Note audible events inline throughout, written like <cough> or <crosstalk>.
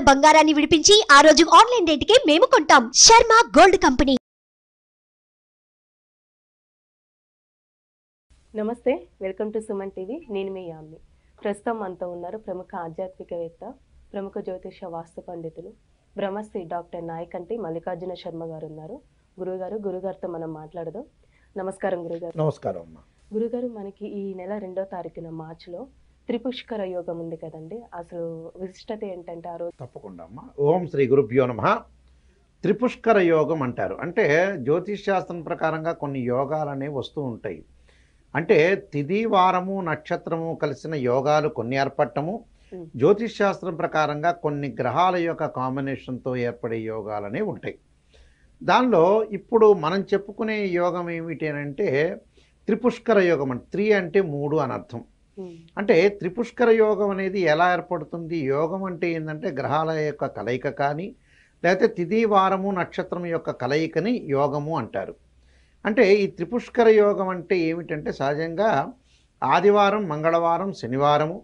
ఉన్న బంగారాన్ని విడిపించి ఆ రోజు ఆన్లైన్ రేటుకే మేము కొంటాం శర్మ గోల్డ్ కంపెనీ నమస్తే వెల్కమ్ టు సుమన్ టీవీ నేను మీ యామ్మి ప్రస్తుతం మనతో ఉన్నారు ప్రముఖ ఆధ్యాత్మికవేత్త ప్రముఖ జ్యోతిష వాస్తు పండితులు బ్రహ్మశ్రీ డాక్టర్ నాయకంటి మల్లికార్జున శర్మ గారు ఉన్నారు గురుగారు గురుగారితో మనం మాట్లాడదాం నమస్కారం గురుగారు నమస్కారం గురుగారు మనకి ఈ నెల రెండో తారీఖున మార్చిలో త్రిపుష్కర యోగం ఉంది కదండి అసలు విశిష్టత ఏంటంటే ఆ రోజు తప్పకుండా అమ్మా ఓం శ్రీ గురుభ్యో నమ త్రిపుష్కర యోగం అంటారు అంటే జ్యోతిష్ శాస్త్రం ప్రకారంగా కొన్ని యోగాలు అనేవి వస్తూ ఉంటాయి అంటే తిది వారము నక్షత్రము కలిసిన యోగాలు కొన్ని ఏర్పడటము జ్యోతిష్ శాస్త్రం ప్రకారంగా కొన్ని గ్రహాల యొక్క కాంబినేషన్తో ఏర్పడే యోగాలనే ఉంటాయి దానిలో ఇప్పుడు మనం చెప్పుకునే యోగం ఏమిటి అంటే త్రిపుష్కర యోగం అంటే త్రీ అంటే మూడు అని అర్థం అంటే త్రిపుష్కర యోగం అనేది ఎలా ఏర్పడుతుంది యోగం అంటే ఏంటంటే గ్రహాల యొక్క కలయిక కానీ లేకపోతే తిథి వారము నక్షత్రం యొక్క కలయికని యోగము అంటారు అంటే ఈ త్రిపుష్కర యోగం అంటే ఏమిటంటే సహజంగా ఆదివారం మంగళవారం శనివారము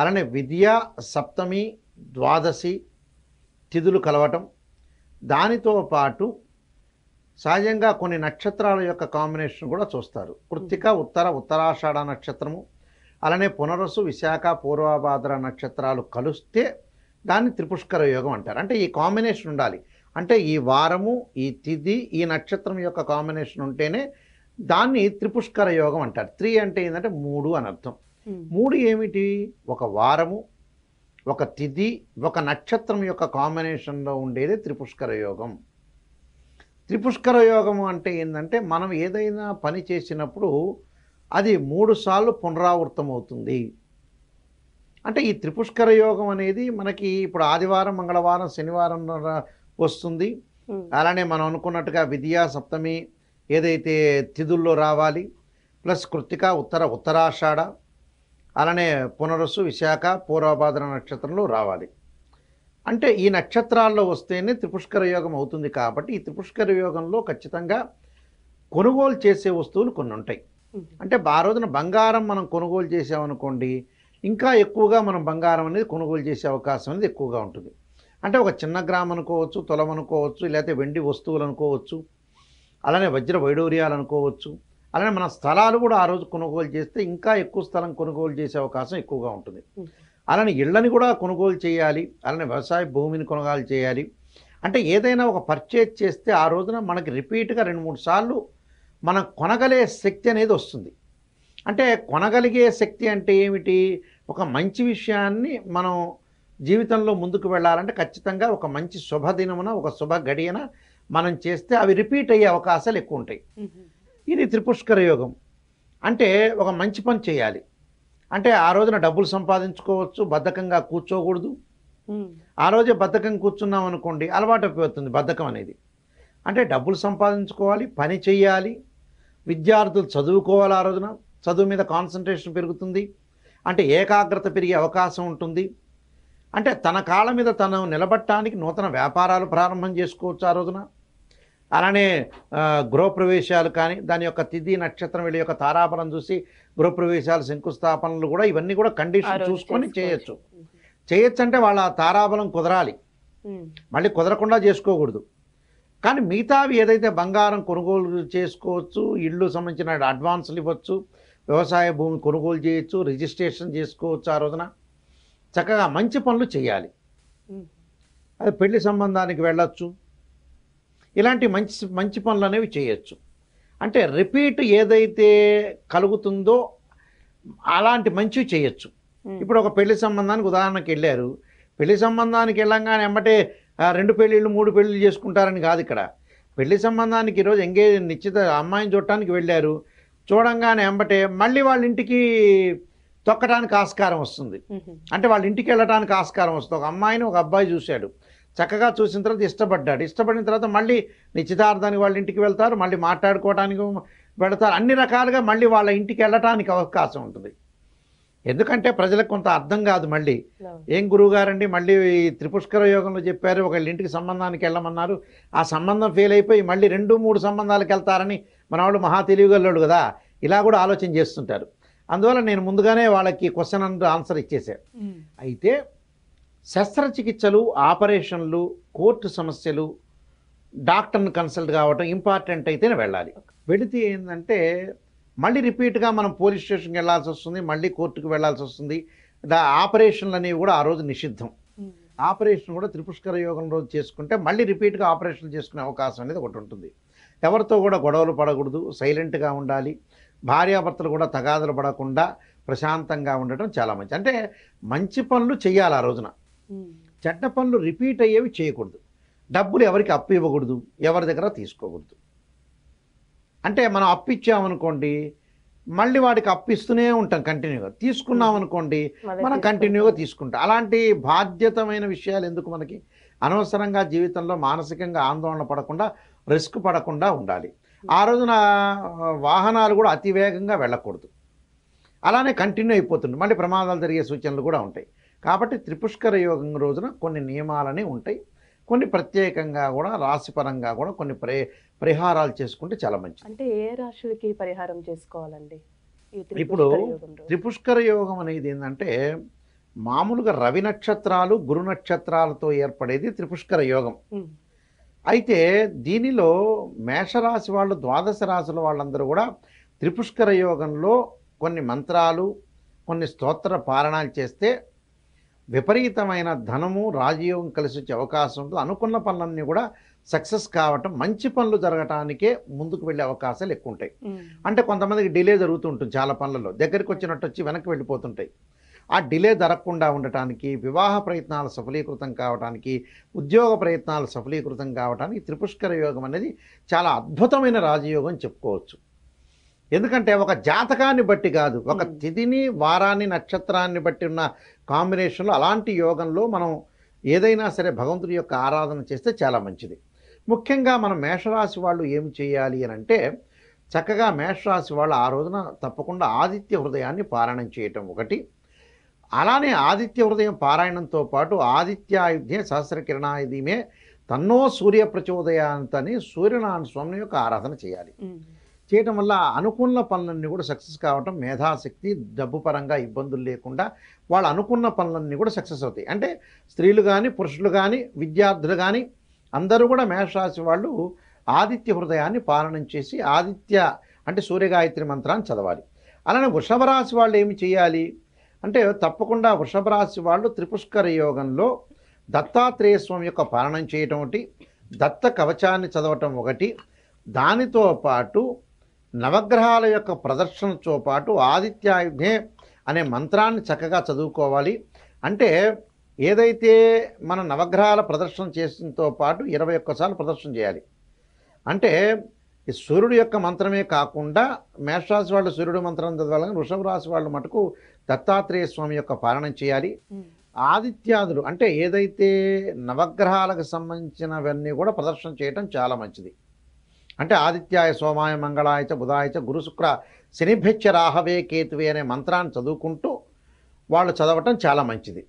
అలానే విద్య సప్తమి ద్వాదశి తిథులు కలవటం దానితో పాటు సహజంగా కొన్ని నక్షత్రాల యొక్క కాంబినేషన్ కూడా చూస్తారు కృత్తిక ఉత్తర ఉత్తరాషాఢ నక్షత్రము అలానే పునరసు విశాఖ పూర్వభాద్ర నక్షత్రాలు కలుస్తే దాన్ని త్రిపుష్కర యోగం అంటారు అంటే ఈ కాంబినేషన్ ఉండాలి అంటే ఈ వారము ఈ తిథి ఈ నక్షత్రం యొక్క కాంబినేషన్ ఉంటేనే దాన్ని త్రిపుష్కర యోగం అంటారు త్రీ అంటే ఏంటంటే మూడు అని అర్థం మూడు ఏమిటి ఒక వారము ఒక తిథి ఒక నక్షత్రం యొక్క కాంబినేషన్లో ఉండేదే త్రిపుష్కర యోగం త్రిపుష్కర యోగము అంటే ఏంటంటే మనం ఏదైనా పని చేసినప్పుడు అది మూడుసార్లు అవుతుంది అంటే ఈ త్రిపుష్కర యోగం అనేది మనకి ఇప్పుడు ఆదివారం మంగళవారం శనివారం వస్తుంది అలానే మనం అనుకున్నట్టుగా విద్యా సప్తమి ఏదైతే తిథుల్లో రావాలి ప్లస్ కృత్తిక ఉత్తర ఉత్తరాషాఢ అలానే పునరుసు విశాఖ పూర్వభాద్ర నక్షత్రంలో రావాలి అంటే ఈ నక్షత్రాల్లో వస్తేనే త్రిపుష్కర యోగం అవుతుంది కాబట్టి ఈ త్రిపుష్కర యోగంలో ఖచ్చితంగా కొనుగోలు చేసే వస్తువులు కొన్ని ఉంటాయి అంటే ఆ రోజున బంగారం మనం కొనుగోలు చేసామనుకోండి ఇంకా ఎక్కువగా మనం బంగారం అనేది కొనుగోలు చేసే అవకాశం అనేది ఎక్కువగా ఉంటుంది అంటే ఒక చిన్న గ్రామం అనుకోవచ్చు తొలం అనుకోవచ్చు లేకపోతే వెండి వస్తువులు అనుకోవచ్చు అలానే వజ్ర వైడూర్యాలు అనుకోవచ్చు అలానే మన స్థలాలు కూడా ఆ రోజు కొనుగోలు చేస్తే ఇంకా ఎక్కువ స్థలం కొనుగోలు చేసే అవకాశం ఎక్కువగా ఉంటుంది అలానే ఇళ్ళని కూడా కొనుగోలు చేయాలి అలానే వ్యవసాయ భూమిని కొనుగోలు చేయాలి అంటే ఏదైనా ఒక పర్చేజ్ చేస్తే ఆ రోజున మనకి రిపీట్గా రెండు మూడు సార్లు మనం కొనగలే శక్తి అనేది వస్తుంది అంటే కొనగలిగే శక్తి అంటే ఏమిటి ఒక మంచి విషయాన్ని మనం జీవితంలో ముందుకు వెళ్ళాలంటే ఖచ్చితంగా ఒక మంచి శుభదినమున ఒక శుభ గడియన మనం చేస్తే అవి రిపీట్ అయ్యే అవకాశాలు ఎక్కువ ఉంటాయి ఇది త్రిపుష్కర యోగం అంటే ఒక మంచి పని చేయాలి అంటే ఆ రోజున డబ్బులు సంపాదించుకోవచ్చు బద్ధకంగా కూర్చోకూడదు ఆ రోజే బద్ధకం కూర్చున్నాం అనుకోండి అలవాటు అయిపోతుంది బద్ధకం అనేది అంటే డబ్బులు సంపాదించుకోవాలి పని చేయాలి విద్యార్థులు చదువుకోవాలి ఆ రోజున చదువు మీద కాన్సన్ట్రేషన్ పెరుగుతుంది అంటే ఏకాగ్రత పెరిగే అవకాశం ఉంటుంది అంటే తన కాళ్ళ మీద తను నిలబట్టడానికి నూతన వ్యాపారాలు ప్రారంభం చేసుకోవచ్చు ఆ రోజున అలానే గృహప్రవేశాలు కానీ దాని యొక్క తిథి నక్షత్రం వీళ్ళ యొక్క తారాబలం చూసి గృహప్రవేశాలు శంకుస్థాపనలు కూడా ఇవన్నీ కూడా కండిషన్ చూసుకొని చేయొచ్చు చేయొచ్చు అంటే వాళ్ళ తారాబలం కుదరాలి మళ్ళీ కుదరకుండా చేసుకోకూడదు కానీ మిగతావి ఏదైతే బంగారం కొనుగోలు చేసుకోవచ్చు ఇళ్ళు సంబంధించిన అడ్వాన్సులు ఇవ్వచ్చు వ్యవసాయ భూమి కొనుగోలు చేయొచ్చు రిజిస్ట్రేషన్ చేసుకోవచ్చు ఆ రోజున చక్కగా మంచి పనులు చేయాలి అది పెళ్లి సంబంధానికి వెళ్ళచ్చు ఇలాంటి మంచి మంచి పనులు అనేవి చేయొచ్చు అంటే రిపీట్ ఏదైతే కలుగుతుందో అలాంటి మంచివి చేయొచ్చు ఇప్పుడు ఒక పెళ్లి సంబంధానికి ఉదాహరణకి వెళ్ళారు పెళ్లి సంబంధానికి వెళ్ళంగానే ఎంబటే రెండు పెళ్ళిళ్ళు మూడు పెళ్ళిళ్ళు చేసుకుంటారని కాదు ఇక్కడ పెళ్లి సంబంధానికి ఈరోజు ఎంగేజ్ నిశ్చిత అమ్మాయిని చూడటానికి వెళ్ళారు చూడంగానే అంబటే మళ్ళీ వాళ్ళ ఇంటికి తొక్కటానికి ఆస్కారం వస్తుంది అంటే వాళ్ళ ఇంటికి వెళ్ళడానికి ఆస్కారం వస్తుంది ఒక అమ్మాయిని ఒక అబ్బాయి చూశాడు చక్కగా చూసిన తర్వాత ఇష్టపడ్డాడు ఇష్టపడిన తర్వాత మళ్ళీ నిశ్చితార్థానికి వాళ్ళ ఇంటికి వెళ్తారు మళ్ళీ మాట్లాడుకోవడానికి పెడతారు అన్ని రకాలుగా మళ్ళీ వాళ్ళ ఇంటికి వెళ్ళటానికి అవకాశం ఉంటుంది ఎందుకంటే ప్రజలకు కొంత అర్థం కాదు మళ్ళీ ఏం గురువు గారండి మళ్ళీ త్రిపుష్కర యోగంలో చెప్పారు ఒకళ్ళు ఇంటికి సంబంధానికి వెళ్ళమన్నారు ఆ సంబంధం ఫెయిల్ అయిపోయి మళ్ళీ రెండు మూడు సంబంధాలకు వెళ్తారని మన వాళ్ళు మహా తెలివిగలడు కదా ఇలా కూడా ఆలోచన చేస్తుంటారు అందువల్ల నేను ముందుగానే వాళ్ళకి క్వశ్చన్ అండ్ ఆన్సర్ ఇచ్చేసాను అయితే శస్త్రచికిత్సలు ఆపరేషన్లు కోర్టు సమస్యలు డాక్టర్ని కన్సల్ట్ కావటం ఇంపార్టెంట్ అయితేనే వెళ్ళాలి వెళితే ఏంటంటే మళ్ళీ రిపీట్గా మనం పోలీస్ స్టేషన్కి వెళ్లాల్సి వస్తుంది మళ్ళీ కోర్టుకు వెళ్లాల్సి వస్తుంది ఆపరేషన్లు అనేవి కూడా ఆ రోజు నిషిద్ధం ఆపరేషన్ కూడా త్రిపుష్కర యోగం రోజు చేసుకుంటే మళ్ళీ రిపీట్గా ఆపరేషన్లు చేసుకునే అవకాశం అనేది ఒకటి ఉంటుంది ఎవరితో కూడా గొడవలు పడకూడదు సైలెంట్గా ఉండాలి భార్యాభర్తలు కూడా తగాదలు పడకుండా ప్రశాంతంగా ఉండటం చాలా మంచి అంటే మంచి పనులు చేయాలి ఆ రోజున చెడ్డ పనులు రిపీట్ అయ్యేవి చేయకూడదు డబ్బులు ఎవరికి అప్పు ఇవ్వకూడదు ఎవరి దగ్గర తీసుకోకూడదు అంటే మనం అప్పు ఇచ్చామనుకోండి మళ్ళీ వాడికి అప్పిస్తూనే ఉంటాం కంటిన్యూగా తీసుకున్నాం అనుకోండి మనం కంటిన్యూగా తీసుకుంటాం అలాంటి బాధ్యతమైన విషయాలు ఎందుకు మనకి అనవసరంగా జీవితంలో మానసికంగా ఆందోళన పడకుండా రిస్క్ పడకుండా ఉండాలి ఆ రోజున వాహనాలు కూడా అతి వేగంగా వెళ్ళకూడదు అలానే కంటిన్యూ అయిపోతుంది మళ్ళీ ప్రమాదాలు జరిగే సూచనలు కూడా ఉంటాయి కాబట్టి త్రిపుష్కర యోగం రోజున కొన్ని నియమాలని ఉంటాయి కొన్ని ప్రత్యేకంగా కూడా రాశిపరంగా కూడా కొన్ని ప్రే పరిహారాలు చేసుకుంటే చాలా మంచిది అంటే ఏ రాశులకి పరిహారం చేసుకోవాలండి ఇప్పుడు త్రిపుష్కర యోగం అనేది ఏంటంటే మామూలుగా రవి నక్షత్రాలు గురు నక్షత్రాలతో ఏర్పడేది త్రిపుష్కర యోగం అయితే దీనిలో మేషరాశి వాళ్ళు ద్వాదశ రాశుల వాళ్ళందరూ కూడా త్రిపుష్కర యోగంలో కొన్ని మంత్రాలు కొన్ని స్తోత్ర పారణాలు చేస్తే విపరీతమైన ధనము రాజయోగం కలిసి వచ్చే అవకాశం ఉంటుంది అనుకున్న పనులన్నీ కూడా సక్సెస్ కావటం మంచి పనులు జరగటానికే ముందుకు వెళ్ళే అవకాశాలు ఎక్కువ ఉంటాయి అంటే కొంతమందికి డిలే జరుగుతుంటుంది చాలా పనులలో దగ్గరికి వచ్చినట్టు వచ్చి వెనక్కి వెళ్ళిపోతుంటాయి ఆ డిలే జరగకుండా ఉండటానికి వివాహ ప్రయత్నాలు సఫలీకృతం కావడానికి ఉద్యోగ ప్రయత్నాలు సఫలీకృతం కావడానికి త్రిపుష్కర యోగం అనేది చాలా అద్భుతమైన రాజయోగం చెప్పుకోవచ్చు ఎందుకంటే ఒక జాతకాన్ని బట్టి కాదు ఒక తిథిని వారాన్ని నక్షత్రాన్ని బట్టి ఉన్న కాంబినేషన్లో అలాంటి యోగంలో మనం ఏదైనా సరే భగవంతుడి యొక్క ఆరాధన చేస్తే చాలా మంచిది ముఖ్యంగా మనం మేషరాశి వాళ్ళు ఏం చేయాలి అని అంటే చక్కగా మేషరాశి వాళ్ళు ఆ రోజున తప్పకుండా ఆదిత్య హృదయాన్ని పారాయణం చేయటం ఒకటి అలానే ఆదిత్య హృదయం పారాయణంతో పాటు ఆదిత్యాయుధ్యే సహస్రకిరణాయుధ్యమే తన్నో సూర్య ప్రచోదయాంతని సూర్యనారాయణ స్వామి యొక్క ఆరాధన చేయాలి చేయటం వల్ల అనుకున్న పనులన్నీ కూడా సక్సెస్ కావటం మేధాశక్తి డబ్బు పరంగా ఇబ్బందులు లేకుండా వాళ్ళు అనుకున్న పనులన్నీ కూడా సక్సెస్ అవుతాయి అంటే స్త్రీలు కానీ పురుషులు కానీ విద్యార్థులు కానీ అందరూ కూడా మేషరాశి వాళ్ళు ఆదిత్య హృదయాన్ని పాలన చేసి ఆదిత్య అంటే సూర్యగాయత్రి మంత్రాన్ని చదవాలి అలానే వృషభ రాశి వాళ్ళు ఏమి చేయాలి అంటే తప్పకుండా వృషభ రాశి వాళ్ళు త్రిపుష్కర యోగంలో దత్తాత్రేయ స్వామి యొక్క పాలనం చేయటం ఒకటి దత్త కవచాన్ని చదవటం ఒకటి దానితో పాటు నవగ్రహాల యొక్క ప్రదర్శనతో పాటు ఆదిత్యాయుధే అనే మంత్రాన్ని చక్కగా చదువుకోవాలి అంటే ఏదైతే మన నవగ్రహాల ప్రదర్శన చేసినతో పాటు ఇరవై ఒక్కసార్లు ప్రదర్శన చేయాలి అంటే సూర్యుడు యొక్క మంత్రమే కాకుండా మేషరాశి వాళ్ళు సూర్యుడు మంత్రం చదవాలని వృషభ రాశి వాళ్ళు మటుకు దత్తాత్రేయ స్వామి యొక్క పాలన చేయాలి ఆదిత్యాదులు అంటే ఏదైతే నవగ్రహాలకు సంబంధించినవన్నీ కూడా ప్రదర్శన చేయటం చాలా మంచిది అంటే ఆదిత్యాయ సోమాయ మంగళాయచ బుధాయచ గురు శుక్ర శనిభ్యచ్చ రాహవే కేతువే అనే మంత్రాన్ని చదువుకుంటూ వాళ్ళు చదవటం చాలా మంచిది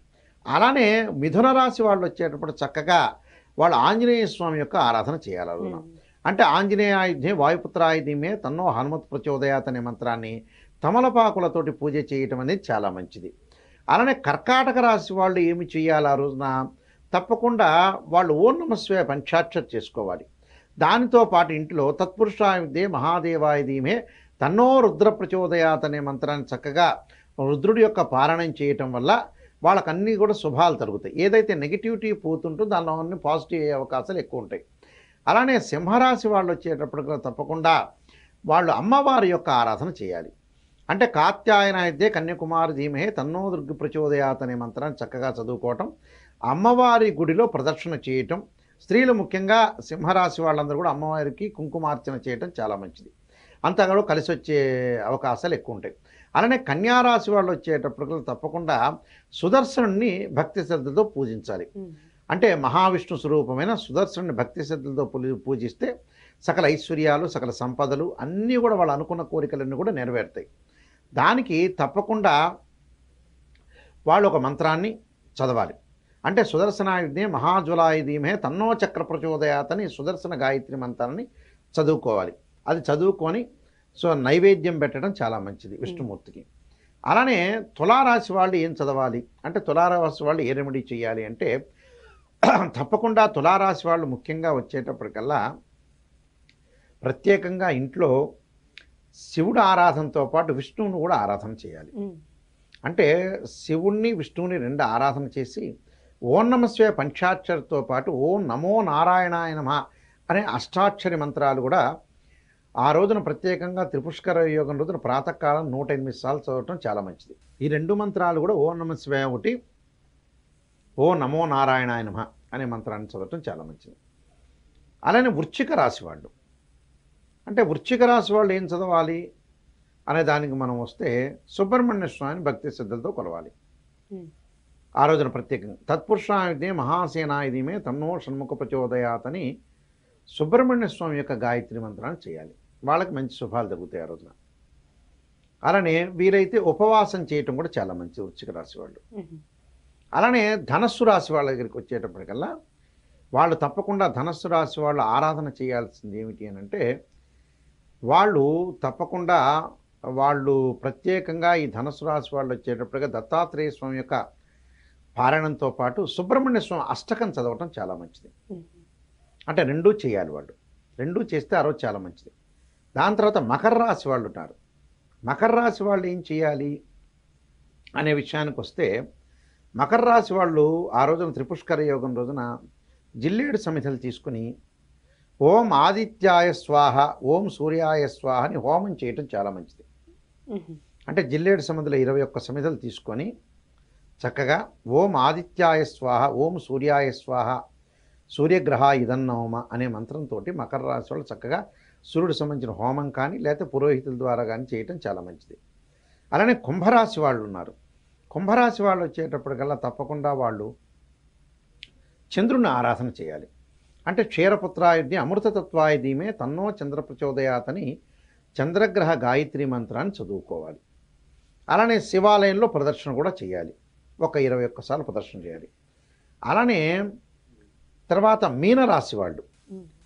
అలానే మిథున రాశి వాళ్ళు వచ్చేటప్పుడు చక్కగా వాళ్ళు ఆంజనేయ స్వామి యొక్క ఆరాధన చేయాలనుకున్నాం అంటే ఆంజనేయాయుధ్యే వాయుపుత్రాయుధ్యమే తన్నో హనుమత్ ప్రచోదయాత్ అనే మంత్రాన్ని తమలపాకులతోటి పూజ చేయటం అనేది చాలా మంచిది అలానే కర్కాటక రాశి వాళ్ళు ఏమి చేయాలి ఆ రోజున తప్పకుండా వాళ్ళు ఓర్ణమస్వే నమస్వే పంచాక్షర్ చేసుకోవాలి దానితో పాటు ఇంట్లో తత్పురుషాయుధే మహాదేవాయ ధీమే తన్నో రుద్ర ప్రచోదయాత్ అనే మంత్రాన్ని చక్కగా రుద్రుడి యొక్క పారాయణం చేయటం వల్ల వాళ్ళకన్నీ కూడా శుభాలు తరుగుతాయి ఏదైతే నెగిటివిటీ పోతుంటో దానిలో పాజిటివ్ అయ్యే అవకాశాలు ఎక్కువ ఉంటాయి అలానే సింహరాశి వాళ్ళు వచ్చేటప్పుడు తప్పకుండా వాళ్ళు అమ్మవారి యొక్క ఆరాధన చేయాలి అంటే కాత్యాయన అయితే కన్యాకుమారి ధీమహే తన్నో దుర్గ ప్రచోదయాత్ అనే మంత్రాన్ని చక్కగా చదువుకోవటం అమ్మవారి గుడిలో ప్రదక్షిణ చేయటం స్త్రీలు ముఖ్యంగా సింహరాశి వాళ్ళందరూ కూడా అమ్మవారికి కుంకుమార్చన చేయడం చాలా మంచిది అంతా కలిసి వచ్చే అవకాశాలు ఎక్కువ ఉంటాయి అలానే కన్యారాశి వాళ్ళు వచ్చేటప్పుడు తప్పకుండా సుదర్శనుని భక్తి శ్రద్ధతో పూజించాలి అంటే మహావిష్ణు స్వరూపమైన సుదర్శనుని భక్తి శ్రద్ధలతో పూజిస్తే సకల ఐశ్వర్యాలు సకల సంపదలు అన్నీ కూడా వాళ్ళు అనుకున్న కోరికలన్నీ కూడా నెరవేరుతాయి దానికి తప్పకుండా వాళ్ళు ఒక మంత్రాన్ని చదవాలి అంటే సుదర్శనాయుధే మహాజులాయుధీమే తన్నో చక్ర ప్రచోదయాతని సుదర్శన గాయత్రి మంత్రాన్ని చదువుకోవాలి అది చదువుకొని సో నైవేద్యం పెట్టడం చాలా మంచిది విష్ణుమూర్తికి అలానే తులారాశి వాళ్ళు ఏం చదవాలి అంటే తులారాశి వాళ్ళు ఏ రెమెడీ చేయాలి అంటే <clears throat> తప్పకుండా తులారాశి వాళ్ళు ముఖ్యంగా వచ్చేటప్పటికల్లా ప్రత్యేకంగా ఇంట్లో శివుడు ఆరాధనతో పాటు విష్ణువును కూడా ఆరాధన చేయాలి అంటే శివుణ్ణి విష్ణువుని రెండు ఆరాధన చేసి ఓం నమస్వే పంచాక్షరితో పాటు ఓం నమో నారాయణాయ నమ అనే అష్టాక్షరి మంత్రాలు కూడా ఆ రోజున ప్రత్యేకంగా త్రిపుష్కర యోగం రోజున ప్రాతకాలం నూట ఎనిమిది సార్లు చదవటం చాలా మంచిది ఈ రెండు మంత్రాలు కూడా ఓం నమ ఒకటి ఓ నమో నారాయణాయ నమ అనే మంత్రాన్ని చదవటం చాలా మంచిది అలానే వృచ్చిక రాశి వాళ్ళు అంటే వృచ్చిక రాశి వాళ్ళు ఏం చదవాలి అనే దానికి మనం వస్తే సుబ్రహ్మణ్య స్వామిని భక్తి శ్రద్ధలతో కొలవాలి ఆ రోజున ప్రత్యేకంగా తత్పురుషాయుధే మహాసేనాయుధమే తన్నో షణ్ముఖ ప్రచోదయాత్ అని సుబ్రహ్మణ్య స్వామి యొక్క గాయత్రి మంత్రాన్ని చేయాలి వాళ్ళకి మంచి శుభాలు తగ్గుతాయి ఆ రోజున అలానే వీరైతే ఉపవాసం చేయటం కూడా చాలా మంచి వృచ్చిక రాశి వాళ్ళు అలానే ధనస్సు రాశి వాళ్ళ దగ్గరికి వచ్చేటప్పటికల్లా వాళ్ళు తప్పకుండా ధనస్సు రాశి వాళ్ళు ఆరాధన చేయాల్సింది ఏమిటి అని అంటే వాళ్ళు తప్పకుండా వాళ్ళు ప్రత్యేకంగా ఈ ధనస్సు రాశి వాళ్ళు వచ్చేటప్పటికీ దత్తాత్రేయ స్వామి యొక్క పారాయణంతో పాటు సుబ్రహ్మణ్య స్వామి అష్టకం చదవటం చాలా మంచిది అంటే రెండూ చేయాలి వాళ్ళు రెండూ చేస్తే ఆ రోజు చాలా మంచిది దాని తర్వాత మకర రాశి వాళ్ళు ఉంటారు మకర రాశి వాళ్ళు ఏం చేయాలి అనే విషయానికి వస్తే మకర రాశి వాళ్ళు ఆ రోజున త్రిపుష్కర యోగం రోజున జిల్లేడు సమిధలు తీసుకుని ఓం ఆదిత్యాయ స్వాహ ఓం సూర్యాయ స్వాహ అని హోమం చేయటం చాలా మంచిది అంటే జిల్లేడు సమితిలో ఇరవై ఒక్క సమితలు తీసుకొని చక్కగా ఓం ఆదిత్యాయ స్వాహ ఓం సూర్యాయ స్వాహ సూర్యగ్రహ ఇదన్నోమ అనే మంత్రంతో మకర రాశి వాళ్ళు చక్కగా సూర్యుడు సంబంధించిన హోమం కానీ లేకపోతే పురోహితుల ద్వారా కానీ చేయటం చాలా మంచిది అలానే కుంభరాశి వాళ్ళు ఉన్నారు కుంభరాశి వాళ్ళు వచ్చేటప్పటికల్లా తప్పకుండా వాళ్ళు చంద్రుని ఆరాధన చేయాలి అంటే క్షీరపుత్రాయుధి అమృతతత్వాయుధీమే తన్నో చంద్ర చంద్రగ్రహ గాయత్రి మంత్రాన్ని చదువుకోవాలి అలానే శివాలయంలో ప్రదర్శన కూడా చేయాలి ఒక ఇరవై ఒక్కసార్లు ప్రదర్శన చేయాలి అలానే తర్వాత మీనరాశి వాళ్ళు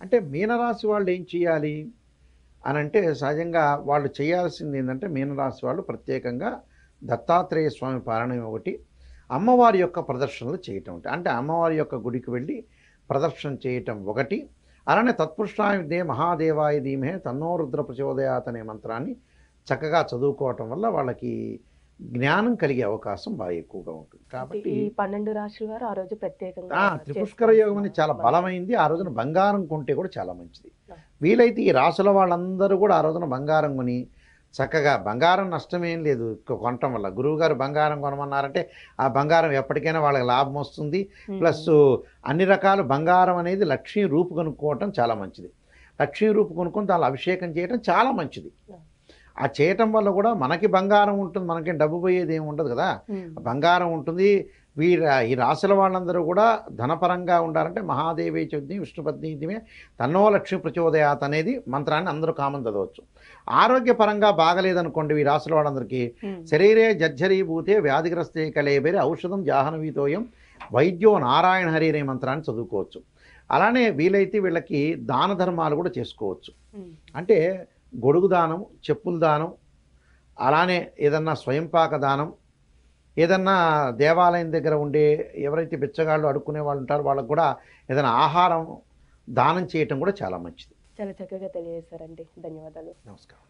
అంటే మీనరాశి వాళ్ళు ఏం చేయాలి అని అంటే సహజంగా వాళ్ళు చేయాల్సింది ఏంటంటే మీనరాశి వాళ్ళు ప్రత్యేకంగా దత్తాత్రేయ స్వామి పారాయణం ఒకటి అమ్మవారి యొక్క ప్రదర్శనలు చేయటం ఒకటి అంటే అమ్మవారి యొక్క గుడికి వెళ్ళి ప్రదర్శన చేయటం ఒకటి అలానే తత్పురుషాయుధే మహాదేవాయ ధీమే తన్నో రుద్ర ప్రచోదయాత్ అనే మంత్రాన్ని చక్కగా చదువుకోవటం వల్ల వాళ్ళకి జ్ఞానం కలిగే అవకాశం బాగా ఎక్కువగా ఉంటుంది కాబట్టి ఈ పన్నెండు రాశుల వారు ఆ రోజు ప్రత్యేకంగా త్రిపుష్కర యోగం అనేది చాలా బలమైంది ఆ రోజున బంగారం కొంటే కూడా చాలా మంచిది వీలైతే ఈ రాసుల వాళ్ళందరూ కూడా ఆ రోజున బంగారం కొని చక్కగా బంగారం నష్టమేం లేదు కొనటం వల్ల గురువుగారు బంగారం కొనమన్నారంటే ఆ బంగారం ఎప్పటికైనా వాళ్ళకి లాభం వస్తుంది ప్లస్ అన్ని రకాల బంగారం అనేది లక్ష్మీ రూపు కొనుక్కోవటం చాలా మంచిది లక్ష్మీ రూపు కొనుక్కొని దాని అభిషేకం చేయడం చాలా మంచిది ఆ చేయటం వల్ల కూడా మనకి బంగారం ఉంటుంది మనకి డబ్బు పోయేది ఏమి ఉండదు కదా బంగారం ఉంటుంది వీరు ఈ రాశుల వాళ్ళందరూ కూడా ధనపరంగా ఉండాలంటే మహాదేవి విష్ణుపత్ని ఇదిమే తన్నో లక్ష్మి ప్రచోదయాత్ అనేది మంత్రాన్ని అందరూ కామన్ చదవచ్చు ఆరోగ్యపరంగా బాగలేదనుకోండి ఈ రాశుల వాళ్ళందరికీ శరీరే జర్జరీభూతే వ్యాధిగ్రస్తే కలేబేరి ఔషధం జాహ్నవీతోయం వైద్యో నారాయణ హరి అనే మంత్రాన్ని చదువుకోవచ్చు అలానే వీలైతే వీళ్ళకి దాన ధర్మాలు కూడా చేసుకోవచ్చు అంటే గొడుగు దానం చెప్పుల దానం అలానే ఏదన్నా స్వయంపాక దానం ఏదన్నా దేవాలయం దగ్గర ఉండే ఎవరైతే బిచ్చగాళ్ళు అడుక్కునే వాళ్ళు ఉంటారో వాళ్ళకు కూడా ఏదైనా ఆహారం దానం చేయటం కూడా చాలా మంచిది చాలా చక్కగా తెలియజేశారండి ధన్యవాదాలు నమస్కారం